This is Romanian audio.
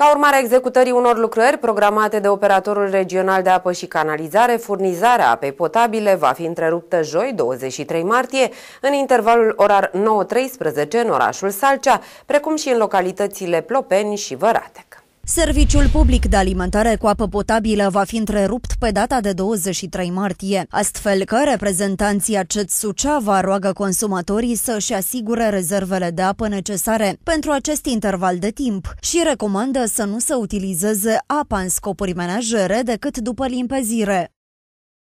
Ca urmare a executării unor lucrări programate de operatorul regional de apă și canalizare, furnizarea apei potabile va fi întreruptă joi, 23 martie, în intervalul orar 9-13 în orașul Salcea, precum și în localitățile Plopeni și Vărate. Serviciul public de alimentare cu apă potabilă va fi întrerupt pe data de 23 martie, astfel că reprezentanții acest Suceava roagă consumatorii să-și asigure rezervele de apă necesare pentru acest interval de timp și recomandă să nu se utilizeze apa în scopuri menajere decât după limpezire.